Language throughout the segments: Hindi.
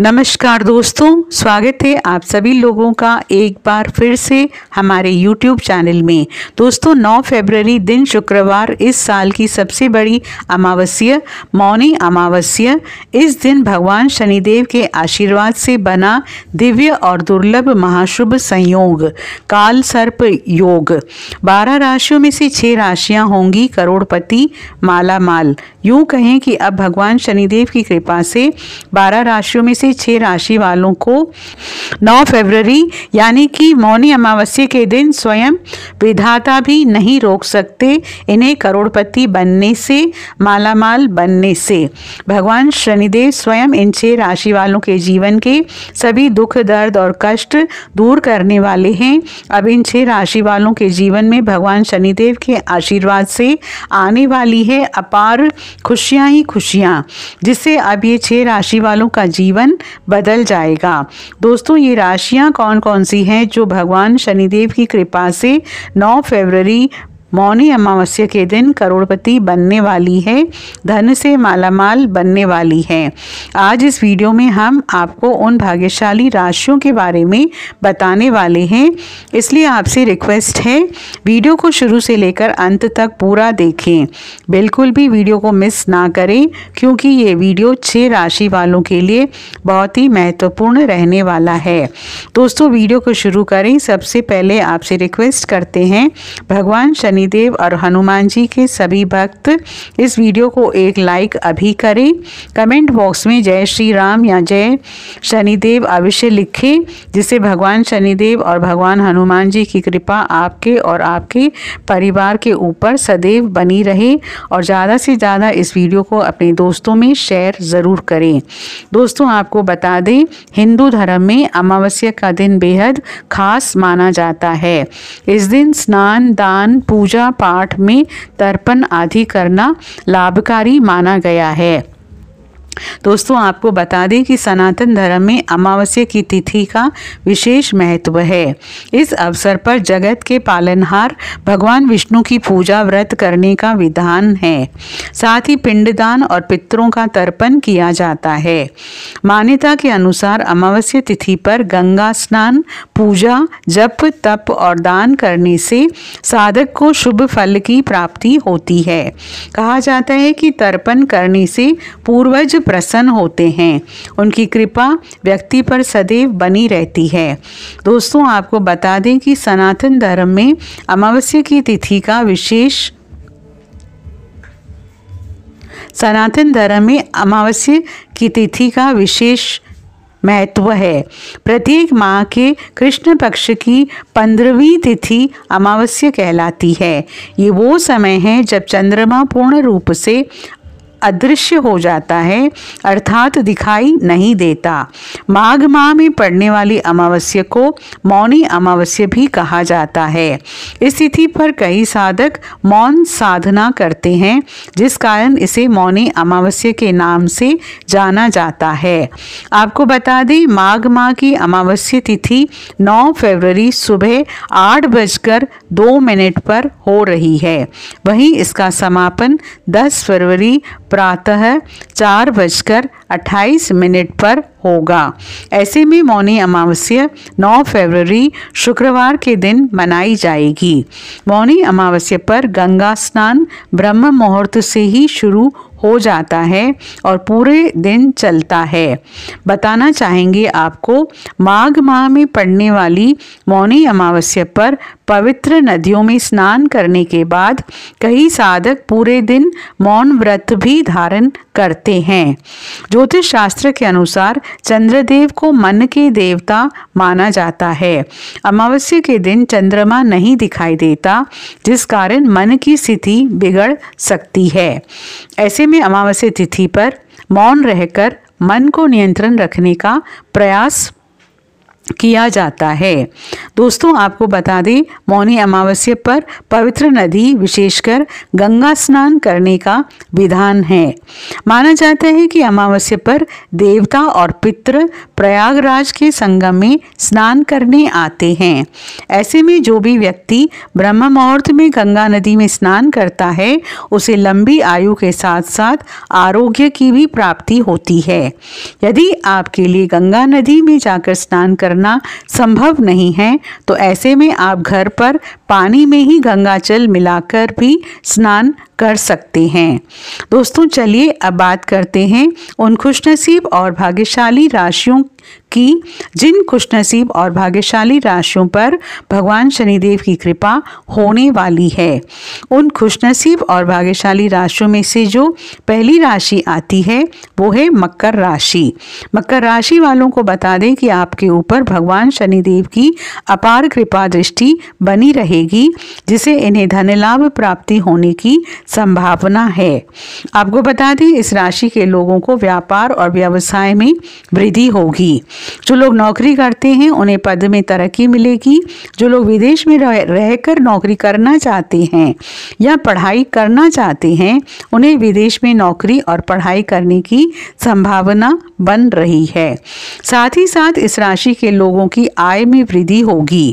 नमस्कार दोस्तों स्वागत है आप सभी लोगों का एक बार फिर से हमारे YouTube चैनल में दोस्तों 9 फरवरी दिन शुक्रवार इस साल की सबसे बड़ी अमावस्या मौनी अमावस्या इस दिन भगवान शनिदेव के आशीर्वाद से बना दिव्य और दुर्लभ महाशुभ संयोग काल सर्प योग 12 राशियों में से 6 राशियां होंगी करोड़पति माला माल यूं कहें कि अब भगवान शनिदेव की कृपा से बारह राशियों में से से छः राशि वालों को 9 फरवरी यानी कि मौनी अमावस्या के दिन स्वयं विधाता भी नहीं रोक सकते इन्हें करोड़पति बनने से मालामाल बनने से भगवान शनिदेव स्वयं इन छः राशि वालों के जीवन के सभी दुख दर्द और कष्ट दूर करने वाले हैं अब इन छः राशि वालों के जीवन में भगवान शनिदेव के आशीर्वाद से आने वाली है अपार खुशियाँ ही खुशियाँ जिससे अब ये छः राशि वालों का जीवन बदल जाएगा दोस्तों ये राशियाँ कौन कौन सी हैं जो भगवान शनिदेव की कृपा से 9 फरवरी मौनी अमावस्या के दिन करोड़पति बनने वाली है धन से मालामाल बनने वाली है आज इस वीडियो में हम आपको उन भाग्यशाली राशियों के बारे में बताने वाले हैं इसलिए आपसे रिक्वेस्ट है वीडियो को शुरू से लेकर अंत तक पूरा देखें बिल्कुल भी वीडियो को मिस ना करें क्योंकि ये वीडियो छः राशि वालों के लिए बहुत ही महत्वपूर्ण रहने वाला है दोस्तों वीडियो को शुरू करें सबसे पहले आपसे रिक्वेस्ट करते हैं भगवान शनि शनिदेव और हनुमान जी के सभी भक्त इस वीडियो को एक लाइक अभी करें कमेंट बॉक्स में जय श्री राम या जय शनिदेव अवश्य लिखें जिससे भगवान शनिदेव और भगवान हनुमान जी की कृपा आपके और आपके परिवार के ऊपर सदैव बनी रहे और ज़्यादा से ज़्यादा इस वीडियो को अपने दोस्तों में शेयर ज़रूर करें दोस्तों आपको बता दें हिंदू धर्म में अमावस्या का दिन बेहद खास माना जाता है इस दिन स्नान दान पूजा पूजा पाठ में तर्पण आदि करना लाभकारी माना गया है दोस्तों आपको बता दें कि सनातन धर्म में अमावस्या की तिथि का विशेष महत्व है इस अवसर पर जगत के पालनहार भगवान विष्णु की पूजा व्रत करने का विधान है साथ ही पिंडदान और पितरों का तर्पण किया जाता है मान्यता के अनुसार अमावस्या तिथि पर गंगा स्नान पूजा जप तप और दान करने से साधक को शुभ फल की प्राप्ति होती है कहा जाता है कि तर्पण करने से पूर्वज प्रसन्न होते हैं उनकी कृपा व्यक्ति पर सदैव बनी रहती है दोस्तों आपको बता दें कि सनातन धर्म में अमावस्या की तिथि का विशेष सनातन धर्म में अमावस्या की तिथि का विशेष महत्व है प्रत्येक माह के कृष्ण पक्ष की पंद्रहवीं तिथि अमावस्या कहलाती है ये वो समय है जब चंद्रमा पूर्ण रूप से अदृश्य हो जाता है अर्थात दिखाई नहीं देता माघ माह में पड़ने वाली अमावस्या को मौनी अमावस्या भी कहा जाता है इस तिथि पर कई साधक मौन साधना करते हैं जिस कारण इसे मौनी अमावस्या के नाम से जाना जाता है आपको बता दें माघ माह की अमावस्या तिथि 9 फरवरी सुबह आठ बजकर दो मिनट पर हो रही है वहीं इसका समापन 10 फरवरी प्रातः चार बजकर अट्ठाईस मिनट पर होगा ऐसे में मौनी अमावस्या नौ फरवरी शुक्रवार के दिन मनाई जाएगी मौनी अमावस्या पर गंगा स्नान ब्रह्म मुहूर्त से ही शुरू हो जाता है और पूरे दिन चलता है बताना चाहेंगे आपको माघ माह में पड़ने वाली मौनी अमावस्या पर पवित्र नदियों में स्नान करने के बाद कई साधक पूरे दिन मौन व्रत भी धारण करते हैं ज्योतिष शास्त्र के अनुसार चंद्रदेव को मन के देवता माना जाता है अमावस्या के दिन चंद्रमा नहीं दिखाई देता जिस कारण मन की स्थिति बिगड़ सकती है ऐसे में अमावस्या तिथि पर मौन रहकर मन को नियंत्रण रखने का प्रयास किया जाता है दोस्तों आपको बता दें मौनी अमावस्या पर पवित्र नदी विशेषकर गंगा स्नान करने का विधान है माना जाता है कि अमावस्या पर देवता और पितृ प्रयागराज के संगम में स्नान करने आते हैं ऐसे में जो भी व्यक्ति ब्रह्म मुहूर्त में गंगा नदी में स्नान करता है उसे लंबी आयु के साथ साथ आरोग्य की भी प्राप्ति होती है यदि आपके लिए गंगा नदी में जाकर स्नान करना करना संभव नहीं है तो ऐसे में आप घर पर पानी में ही जल मिलाकर भी स्नान कर सकते हैं दोस्तों चलिए अब बात करते हैं उन खुशनसीब और भाग्यशाली राशियों की जिन खुशनसीब और भाग्यशाली राशियों पर भगवान शनिदेव की कृपा होने वाली है उन खुशनसीब और भाग्यशाली राशियों में से जो पहली राशि आती है वो है मकर राशि मकर राशि वालों को बता दें कि आपके ऊपर भगवान शनिदेव की अपार कृपा दृष्टि बनी रहेगी जिसे इन्हें धन लाभ प्राप्ति होने की संभावना है आपको बता दें इस राशि के लोगों को व्यापार और व्यवसाय में वृद्धि होगी जो लोग नौकरी करते हैं उन्हें पद में तरक्की मिलेगी जो लोग विदेश में रह, रह कर नौकरी करना चाहते हैं या पढ़ाई करना चाहते हैं उन्हें विदेश में नौकरी और पढ़ाई करने की संभावना बन रही है साथ ही साथ इस राशि के लोगों की आय में वृद्धि होगी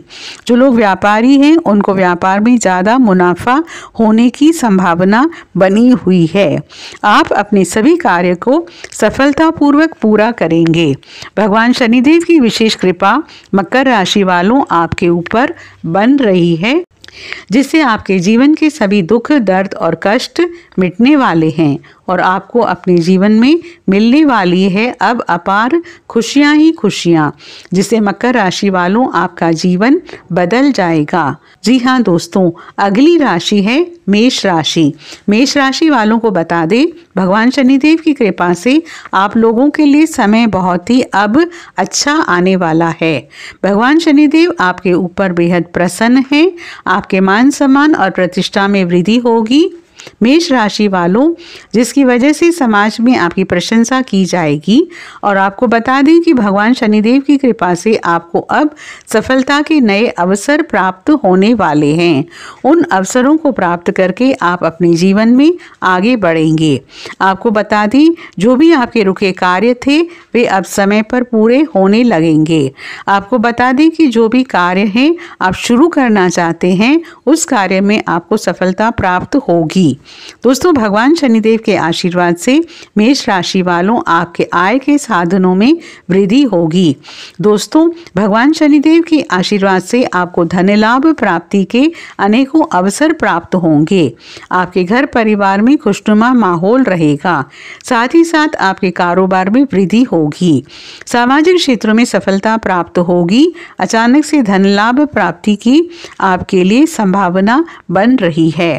जो लोग व्यापारी हैं उनको व्यापार में ज़्यादा मुनाफा होने की संभावना संभावना बनी हुई है आप अपने सभी कार्य को सफलतापूर्वक पूरा करेंगे भगवान शनिदेव की विशेष कृपा मकर राशि वालों आपके ऊपर बन रही है जिससे आपके जीवन के सभी दुख दर्द और कष्ट मिटने वाले हैं और आपको अपने जीवन में मिलने वाली है अब अपार खुशियां ही खुशियां जिसे मकर राशि वालों आपका जीवन बदल जाएगा जी हाँ दोस्तों अगली राशि है मेष राशि मेष राशि वालों को बता दें भगवान शनिदेव की कृपा से आप लोगों के लिए समय बहुत ही अब अच्छा आने वाला है भगवान शनिदेव आपके ऊपर बेहद प्रसन्न हैं आपके मान सम्मान और प्रतिष्ठा में वृद्धि होगी मेष राशि वालों जिसकी वजह से समाज में आपकी प्रशंसा की जाएगी और आपको बता दें कि भगवान शनिदेव की कृपा से आपको अब सफलता के नए अवसर प्राप्त होने वाले हैं उन अवसरों को प्राप्त करके आप अपने जीवन में आगे बढ़ेंगे आपको बता दें जो भी आपके रुके कार्य थे वे अब समय पर पूरे होने लगेंगे आपको बता दें कि जो भी कार्य हैं आप शुरू करना चाहते हैं उस कार्य में आपको सफलता प्राप्त होगी दोस्तों भगवान शनिदेव के आशीर्वाद से मेष राशि वालों आपके आय के साधनों में वृद्धि होगी दोस्तों भगवान शनिदेव के आशीर्वाद से आपको धन लाभ प्राप्ति के अनेकों अवसर प्राप्त होंगे आपके घर परिवार में खुशनुमा माहौल रहेगा साथ ही साथ आपके कारोबार में वृद्धि होगी सामाजिक क्षेत्र में सफलता प्राप्त होगी अचानक से धन लाभ प्राप्ति की आपके लिए संभावना बन रही है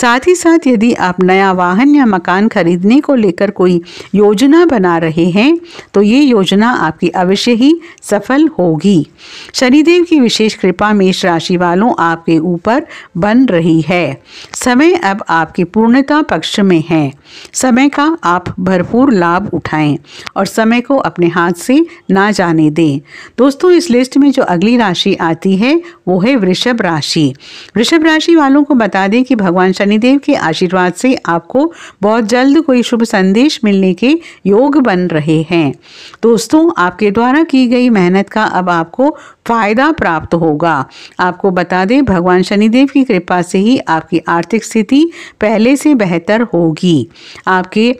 साथ ही साथ साथ यदि आप नया वाहन या मकान खरीदने को लेकर कोई योजना बना रहे हैं तो ये योजना आपकी अवश्य ही सफल होगी शनिदेव की विशेष कृपा मेष राशि वालों आपके ऊपर बन रही है समय अब आपकी पूर्णता पक्ष में है समय का आप भरपूर लाभ उठाएं और समय को अपने हाथ से ना जाने दें दोस्तों इस लिस्ट में जो अगली राशि आती है वो है वृषभ राशि वृषभ राशि वालों को बता दें कि भगवान शनिदेव के आशीर्वाद से आपको बहुत जल्द कोई शुभ संदेश मिलने के योग बन रहे हैं दोस्तों आपके द्वारा की गई मेहनत का अब आपको फ़ायदा प्राप्त होगा आपको बता दें भगवान शनिदेव की कृपा से ही आपकी आर्थिक स्थिति पहले से बेहतर होगी आपके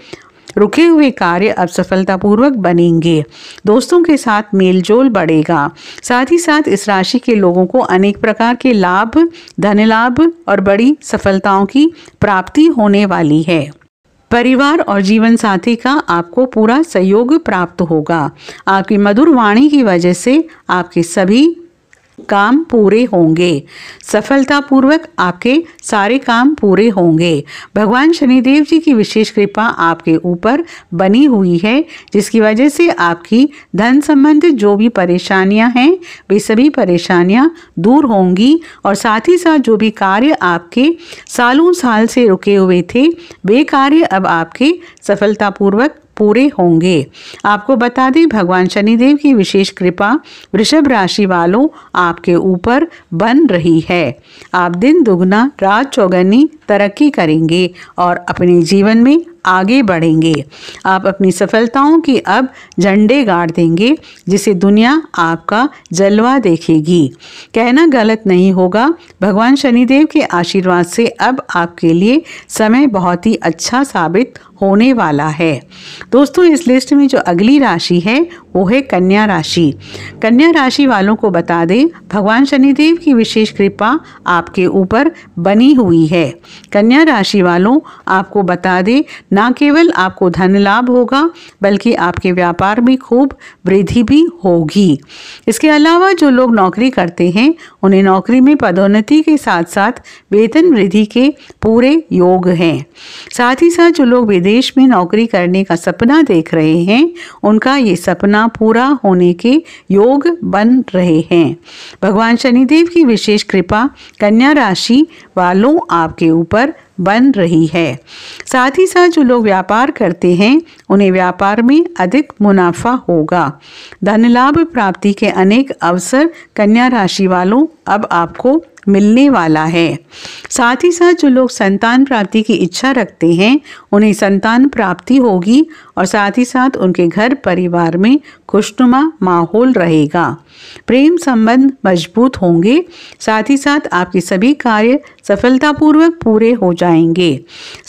रुके हुए कार्य अब सफलतापूर्वक बनेंगे दोस्तों के साथ मेलजोल बढ़ेगा साथ ही साथ इस राशि के लोगों को अनेक प्रकार के लाभ धन लाभ और बड़ी सफलताओं की प्राप्ति होने वाली है परिवार और जीवन साथी का आपको पूरा सहयोग प्राप्त होगा आपकी मधुर वाणी की वजह से आपके सभी काम पूरे होंगे सफलतापूर्वक आपके सारे काम पूरे होंगे भगवान शनिदेव जी की विशेष कृपा आपके ऊपर बनी हुई है जिसकी वजह से आपकी धन संबंधित जो भी परेशानियां हैं वे सभी परेशानियां दूर होंगी और साथ ही साथ जो भी कार्य आपके सालों साल से रुके हुए थे वे कार्य अब आपके सफलतापूर्वक पूरे होंगे आपको बता दें भगवान शनिदेव की विशेष कृपा वृषभ राशि वालों आपके ऊपर बन रही है आप दिन दुगना रात चौगनी तरक्की करेंगे और अपने जीवन में आगे बढ़ेंगे आप अपनी सफलताओं की अब झंडे गाड़ देंगे जिसे दुनिया आपका जलवा देखेगी कहना गलत नहीं होगा भगवान शनिदेव के आशीर्वाद से अब आपके लिए समय बहुत ही अच्छा साबित होने वाला है दोस्तों इस लिस्ट में जो अगली राशि है वो है कन्या राशि कन्या राशि वालों को बता दें भगवान शनिदेव की विशेष कृपा आपके ऊपर बनी हुई है कन्या राशि वालों आपको बता दें ना केवल आपको धन लाभ होगा बल्कि आपके व्यापार में खूब वृद्धि भी होगी इसके अलावा जो लोग नौकरी करते हैं उन्हें नौकरी में पदोन्नति के साथ साथ वेतन वृद्धि के पूरे योग हैं साथ ही साथ जो लोग विदेश में नौकरी करने का सपना देख रहे हैं उनका ये सपना पूरा होने के योग बन रहे हैं भगवान शनिदेव की विशेष कृपा कन्या राशि वालों आपके ऊपर बन रही है साथ ही साथ जो लोग व्यापार करते हैं उन्हें व्यापार में अधिक मुनाफा होगा धन लाभ प्राप्ति के अनेक अवसर कन्या राशि वालों अब आपको मिलने वाला है साथ ही साथ जो लोग संतान प्राप्ति की इच्छा रखते हैं उन्हें संतान प्राप्ति होगी और साथ ही साथ उनके घर परिवार में खुशनुमा माहौल रहेगा प्रेम संबंध मजबूत होंगे साथ ही साथ आपके सभी कार्य सफलतापूर्वक पूरे हो जाएंगे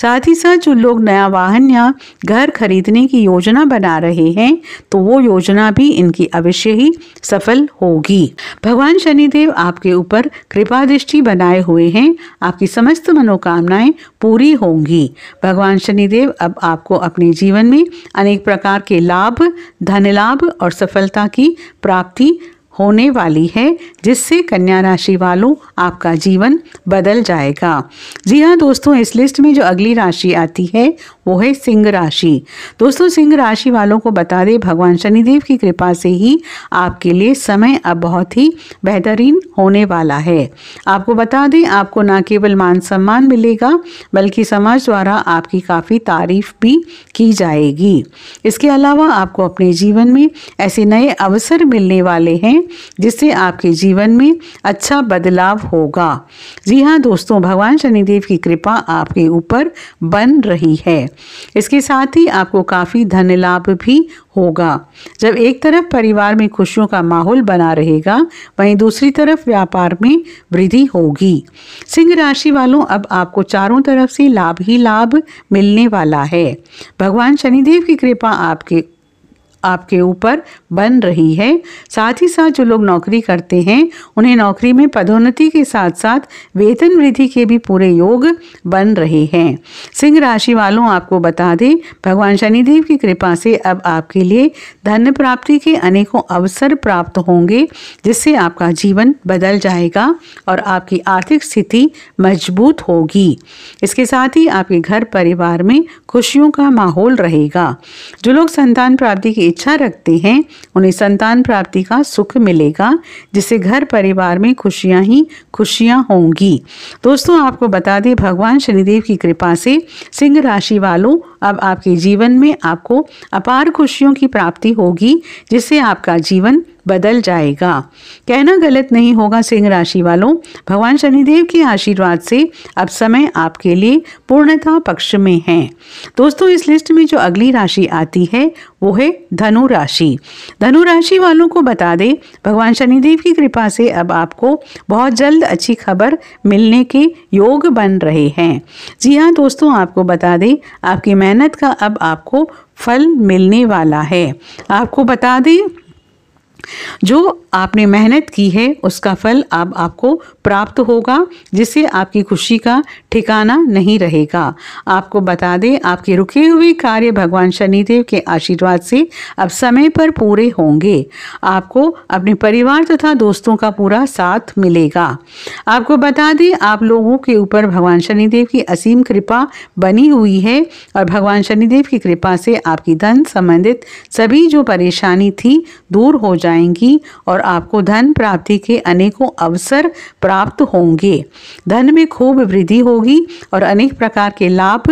साथ ही साथ जो लोग नया वाहन या घर खरीदने की योजना बना रहे हैं तो वो योजना भी इनकी अवश्य ही सफल होगी भगवान शनिदेव आपके ऊपर कृपा दृष्टि बनाए हुए हैं आपकी समस्त मनोकामनाएं पूरी होंगी भगवान शनिदेव अब आपको अपने जीवन में अनेक प्रकार के लाभ धन लाभ और सफलता की प्राप्ति होने वाली है जिससे कन्या राशि वालों आपका जीवन बदल जाएगा जी हाँ दोस्तों इस लिस्ट में जो अगली राशि आती है वो है सिंह राशि दोस्तों सिंह राशि वालों को बता दें भगवान शनिदेव की कृपा से ही आपके लिए समय अब बहुत ही बेहतरीन होने वाला है आपको बता दें आपको न केवल मान सम्मान मिलेगा बल्कि समाज द्वारा आपकी काफ़ी तारीफ भी की जाएगी इसके अलावा आपको अपने जीवन में ऐसे नए अवसर मिलने वाले हैं जिससे आपके जीवन में अच्छा बदलाव होगा जी हाँ दोस्तों भगवान शनिदेव की कृपा आपके ऊपर बन रही है इसके साथ ही आपको काफ़ी धन लाभ भी होगा जब एक तरफ परिवार में खुशियों का माहौल बना रहेगा वहीं दूसरी तरफ व्यापार में वृद्धि होगी सिंह राशि वालों अब आपको चारों तरफ से लाभ ही लाभ मिलने वाला है भगवान शनिदेव की कृपा आपके आपके ऊपर बन रही है साथ ही साथ जो लोग नौकरी करते हैं उन्हें नौकरी में पदोन्नति के साथ साथ वेतन वृद्धि के भी पूरे योग बन रहे हैं सिंह राशि वालों आपको बता दें भगवान शनिदेव की कृपा से अब आपके लिए धन प्राप्ति के अनेकों अवसर प्राप्त होंगे जिससे आपका जीवन बदल जाएगा और आपकी आर्थिक स्थिति मजबूत होगी इसके साथ ही आपके घर परिवार में खुशियों का माहौल रहेगा जो लोग संतान प्राप्ति की इच्छा रखते हैं उन्हें संतान प्राप्ति का सुख मिलेगा जिससे घर परिवार में खुशियाँ ही खुशियाँ होंगी दोस्तों आपको बता दें भगवान शनिदेव की कृपा से सिंह राशि वालों अब आपके जीवन में आपको अपार खुशियों की प्राप्ति होगी जिससे आपका जीवन बदल जाएगा कहना गलत नहीं होगा सिंह राशि वालों भगवान शनिदेव के आशीर्वाद से अब समय आपके लिए पूर्णता पक्ष में है दोस्तों इस लिस्ट में जो अगली राशि आती है वो है धनु राशि धनु राशि वालों को बता दें भगवान शनिदेव की कृपा से अब आपको बहुत जल्द अच्छी खबर मिलने के योग बन रहे हैं जी हाँ दोस्तों आपको बता दें आपकी मेहनत का अब आपको फल मिलने वाला है आपको बता दें जो आपने मेहनत की है उसका फल अब आपको प्राप्त होगा जिससे आपकी खुशी का ठिकाना नहीं रहेगा आपको बता दें आपके रुके हुए कार्य भगवान शनिदेव के आशीर्वाद से अब समय पर पूरे होंगे आपको अपने परिवार तथा दोस्तों का पूरा साथ मिलेगा आपको बता दें आप लोगों के ऊपर भगवान शनिदेव की असीम कृपा बनी हुई है और भगवान शनिदेव की कृपा से आपकी धन संबंधित सभी जो परेशानी थी दूर हो जाए जाएंगी और आपको धन प्राप्ति के अनेकों अवसर प्राप्त होंगे धन में खूब वृद्धि होगी और अनेक प्रकार के लाभ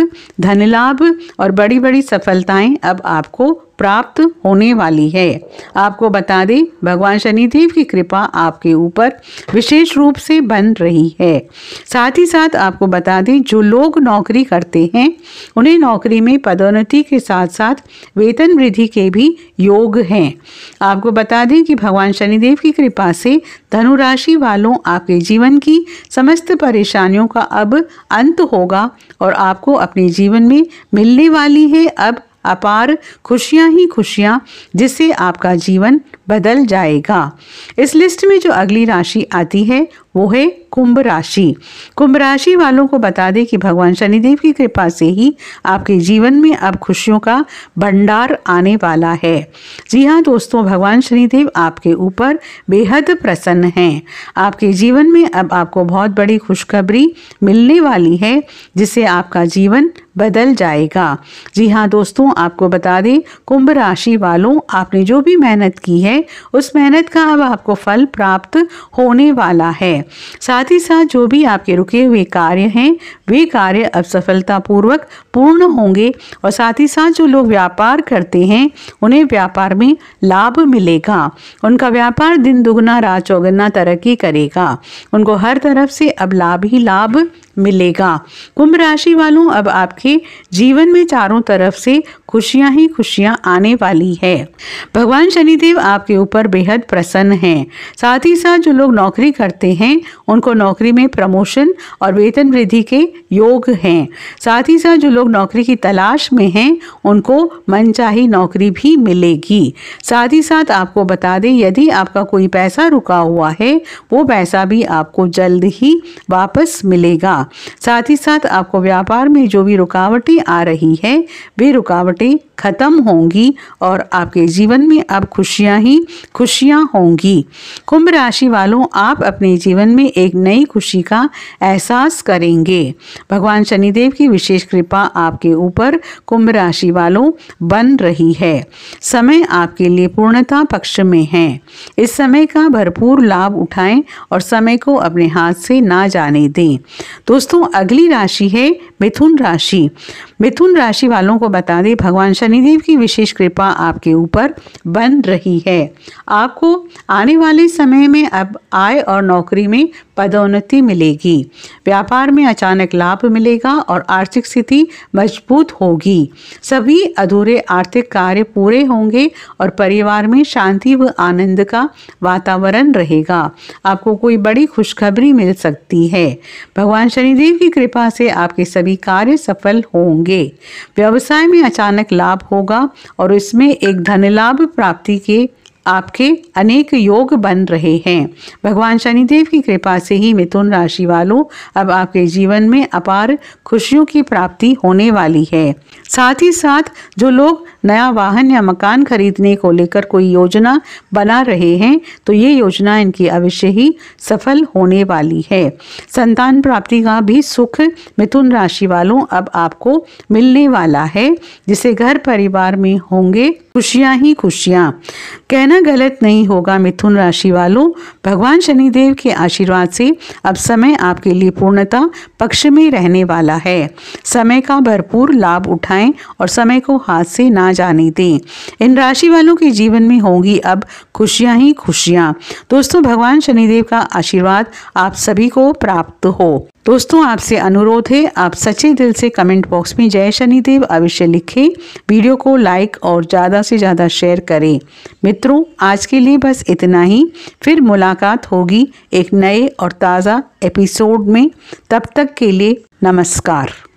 धन लाभ और बड़ी बड़ी सफलताएं अब आपको प्राप्त होने वाली है आपको बता दें भगवान शनिदेव की कृपा आपके ऊपर विशेष रूप से बन रही है साथ ही साथ आपको बता दें जो लोग नौकरी करते हैं उन्हें नौकरी में पदोन्नति के साथ साथ वेतन वृद्धि के भी योग हैं आपको बता दें कि भगवान शनिदेव की कृपा से धनुराशि वालों आपके जीवन की समस्त परेशानियों का अब अंत होगा और आपको अपने जीवन में मिलने वाली है अब अपार खुशियां ही खुशियां जिससे आपका जीवन बदल जाएगा इस लिस्ट में जो अगली राशि आती है वो है कुंभ राशि कुंभ राशि वालों को बता दें कि भगवान शनिदेव की कृपा से ही आपके जीवन में अब खुशियों का भंडार आने वाला है जी हाँ दोस्तों भगवान शनिदेव आपके ऊपर बेहद प्रसन्न हैं आपके जीवन में अब आपको बहुत बड़ी खुशखबरी मिलने वाली है जिससे आपका जीवन बदल जाएगा जी हाँ दोस्तों आपको बता दें कुंभ राशि वालों आपने जो भी मेहनत की है है उस मेहनत का अब आपको फल प्राप्त होने वाला है साथ ही साथ जो भी आपके रुके हुए कार्य हैं वे कार्य अब सफलतापूर्वक पूर्ण होंगे और साथ ही साथ जो लोग व्यापार करते हैं उन्हें व्यापार में लाभ मिलेगा उनका व्यापार दिन दुगना रात चौगना तरक्की करेगा उनको हर तरफ से अब लाभ ही लाभ मिलेगा कुंभ राशि वालों अब आपके जीवन में चारों तरफ से खुशियां ही खुशियां आने वाली है भगवान शनिदेव आपके ऊपर बेहद प्रसन्न हैं साथ ही साथ जो लोग नौकरी करते हैं उनको नौकरी में प्रमोशन और वेतन वृद्धि के योग हैं साथ ही साथ जो लोग नौकरी की तलाश में हैं उनको मनचाही नौकरी भी मिलेगी साथ ही साथ आपको बता दें यदि आपका कोई पैसा रुका हुआ है वो पैसा भी आपको जल्द ही वापस मिलेगा साथ ही साथ आपको व्यापार में जो भी रुकावटें आ रही है वे रुकावट ఒకటి ख़त्म होंगी और आपके जीवन में अब खुशियाँ ही खुशियाँ होंगी कुंभ राशि वालों आप अपने जीवन में एक नई खुशी का एहसास करेंगे भगवान शनिदेव की विशेष कृपा आपके ऊपर कुंभ राशि वालों बन रही है समय आपके लिए पूर्णता पक्ष में है इस समय का भरपूर लाभ उठाएं और समय को अपने हाथ से ना जाने दें दोस्तों अगली राशि है मिथुन राशि मिथुन राशि वालों को बता दें भगवान शनि शनिदेव की विशेष कृपा आपके ऊपर बन रही है आपको आने वाले समय में अब आय और नौकरी में पदोन्नति मिलेगी व्यापार में अचानक लाभ मिलेगा और आर्थिक स्थिति मजबूत होगी सभी अधूरे आर्थिक कार्य पूरे होंगे और परिवार में शांति व आनंद का वातावरण रहेगा आपको कोई बड़ी खुशखबरी मिल सकती है भगवान शनिदेव की कृपा से आपके सभी कार्य सफल होंगे व्यवसाय में अचानक लाभ लाभ होगा और इसमें एक धन लाभ प्राप्ति के आपके अनेक योग बन रहे हैं भगवान शनिदेव की कृपा से ही मिथुन राशि वालों अब आपके जीवन में अपार खुशियों की प्राप्ति होने वाली है साथ ही साथ जो लोग नया वाहन या मकान खरीदने को लेकर कोई योजना बना रहे हैं तो ये योजना इनकी अवश्य ही सफल होने वाली है संतान प्राप्ति का भी सुख मिथुन राशि वालों अब आपको मिलने वाला है जिसे घर परिवार में होंगे खुशियाँ ही खुशियाँ कहना गलत नहीं होगा मिथुन राशि वालों भगवान शनिदेव के आशीर्वाद से अब समय आपके लिए पूर्णता पक्ष में रहने वाला है समय का भरपूर लाभ उठाएं और समय को हाथ से ना जाने दें इन राशि वालों के जीवन में होंगी अब खुशियाँ ही खुशियाँ दोस्तों भगवान शनिदेव का आशीर्वाद आप सभी को प्राप्त हो दोस्तों आपसे अनुरोध है आप सच्चे दिल से कमेंट बॉक्स में जय शनिदेव अवश्य लिखें वीडियो को लाइक और ज़्यादा से ज़्यादा शेयर करें मित्रों आज के लिए बस इतना ही फिर मुलाकात होगी एक नए और ताज़ा एपिसोड में तब तक के लिए नमस्कार